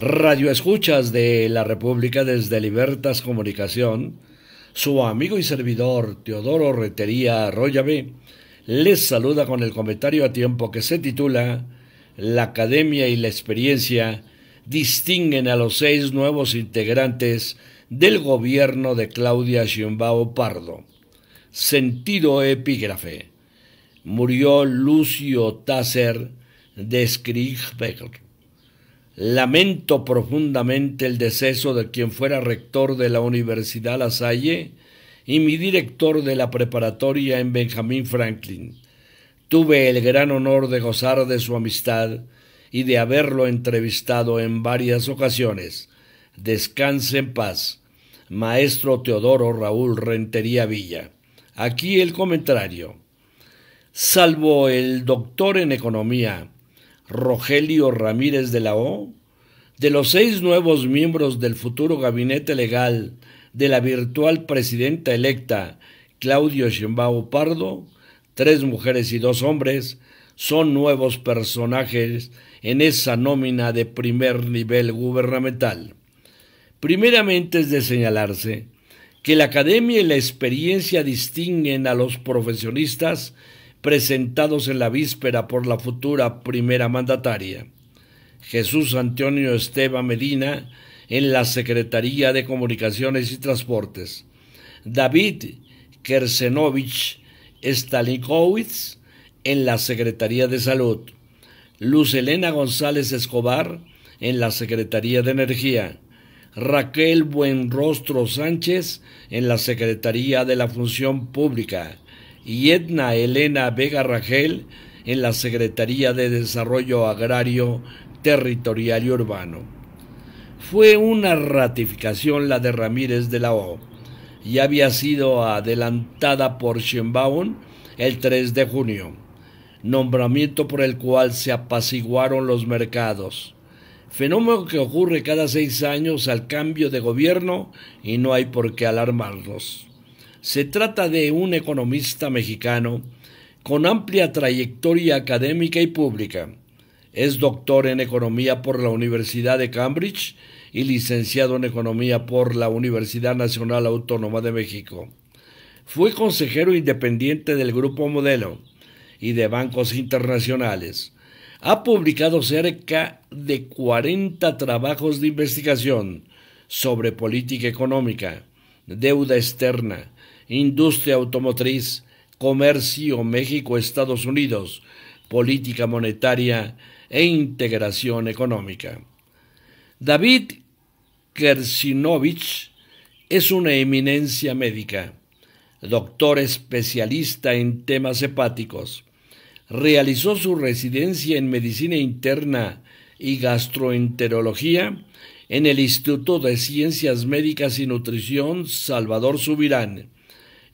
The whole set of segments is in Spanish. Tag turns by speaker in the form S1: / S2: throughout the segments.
S1: Radio Escuchas de la República desde Libertas Comunicación, su amigo y servidor Teodoro Retería Arroyave les saluda con el comentario a tiempo que se titula La academia y la experiencia distinguen a los seis nuevos integrantes del gobierno de Claudia Schimbao Pardo. Sentido epígrafe. Murió Lucio Tasser de Lamento profundamente el deceso de quien fuera rector de la Universidad La Salle y mi director de la preparatoria en Benjamín Franklin. Tuve el gran honor de gozar de su amistad y de haberlo entrevistado en varias ocasiones. Descanse en paz. Maestro Teodoro Raúl Rentería Villa. Aquí el comentario. Salvo el doctor en economía, Rogelio Ramírez de la O, de los seis nuevos miembros del futuro gabinete legal de la virtual presidenta electa Claudio Sheinbaum Pardo, tres mujeres y dos hombres son nuevos personajes en esa nómina de primer nivel gubernamental. Primeramente es de señalarse que la academia y la experiencia distinguen a los profesionistas presentados en la víspera por la futura primera mandataria. Jesús Antonio Esteban Medina en la Secretaría de Comunicaciones y Transportes, David Kersenovich Stalinkowitz en la Secretaría de Salud, Luz Elena González Escobar en la Secretaría de Energía, Raquel Buenrostro Sánchez en la Secretaría de la Función Pública y Edna Elena Vega Rangel en la Secretaría de Desarrollo Agrario territorial y urbano. Fue una ratificación la de Ramírez de la O y había sido adelantada por Schönbaum el 3 de junio, nombramiento por el cual se apaciguaron los mercados. Fenómeno que ocurre cada seis años al cambio de gobierno y no hay por qué alarmarlos. Se trata de un economista mexicano con amplia trayectoria académica y pública es doctor en economía por la Universidad de Cambridge y licenciado en economía por la Universidad Nacional Autónoma de México. Fue consejero independiente del Grupo Modelo y de bancos internacionales. Ha publicado cerca de 40 trabajos de investigación sobre política económica, deuda externa, industria automotriz, comercio México-Estados Unidos, política monetaria e integración económica. David Kersinovich es una eminencia médica, doctor especialista en temas hepáticos. Realizó su residencia en medicina interna y gastroenterología en el Instituto de Ciencias Médicas y Nutrición Salvador Subirán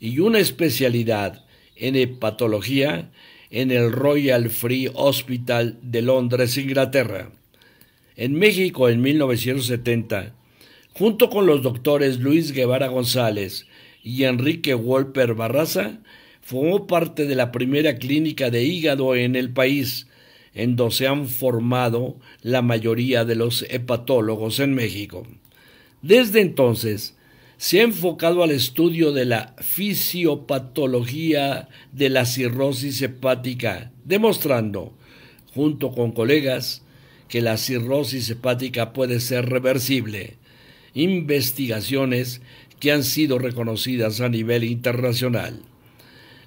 S1: y una especialidad en hepatología en el Royal Free Hospital de Londres, Inglaterra. En México, en 1970, junto con los doctores Luis Guevara González y Enrique Wolper Barraza, formó parte de la primera clínica de hígado en el país, en donde se han formado la mayoría de los hepatólogos en México. Desde entonces, se ha enfocado al estudio de la fisiopatología de la cirrosis hepática, demostrando, junto con colegas, que la cirrosis hepática puede ser reversible. Investigaciones que han sido reconocidas a nivel internacional.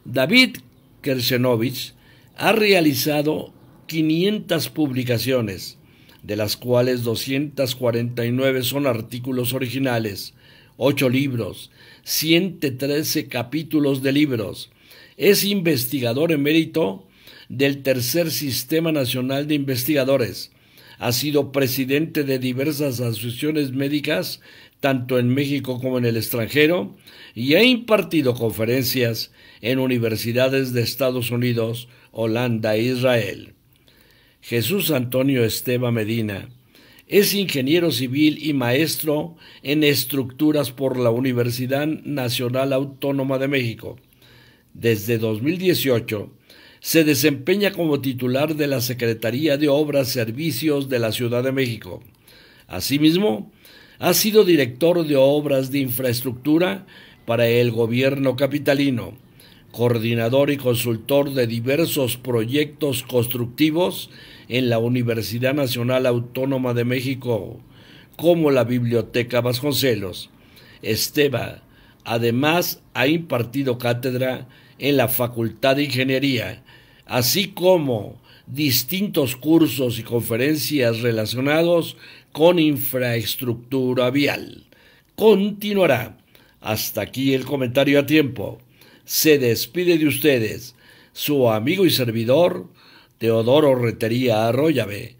S1: David Kersenovich ha realizado 500 publicaciones, de las cuales 249 son artículos originales, ocho libros, 113 capítulos de libros. Es investigador emérito del Tercer Sistema Nacional de Investigadores. Ha sido presidente de diversas asociaciones médicas, tanto en México como en el extranjero, y ha impartido conferencias en universidades de Estados Unidos, Holanda e Israel. Jesús Antonio Esteba Medina es ingeniero civil y maestro en estructuras por la Universidad Nacional Autónoma de México. Desde 2018 se desempeña como titular de la Secretaría de Obras Servicios de la Ciudad de México. Asimismo, ha sido director de obras de infraestructura para el gobierno capitalino coordinador y consultor de diversos proyectos constructivos en la Universidad Nacional Autónoma de México, como la Biblioteca Vasconcelos. Esteba, además, ha impartido cátedra en la Facultad de Ingeniería, así como distintos cursos y conferencias relacionados con infraestructura vial. Continuará. Hasta aquí el comentario a tiempo se despide de ustedes su amigo y servidor Teodoro Retería Arroyave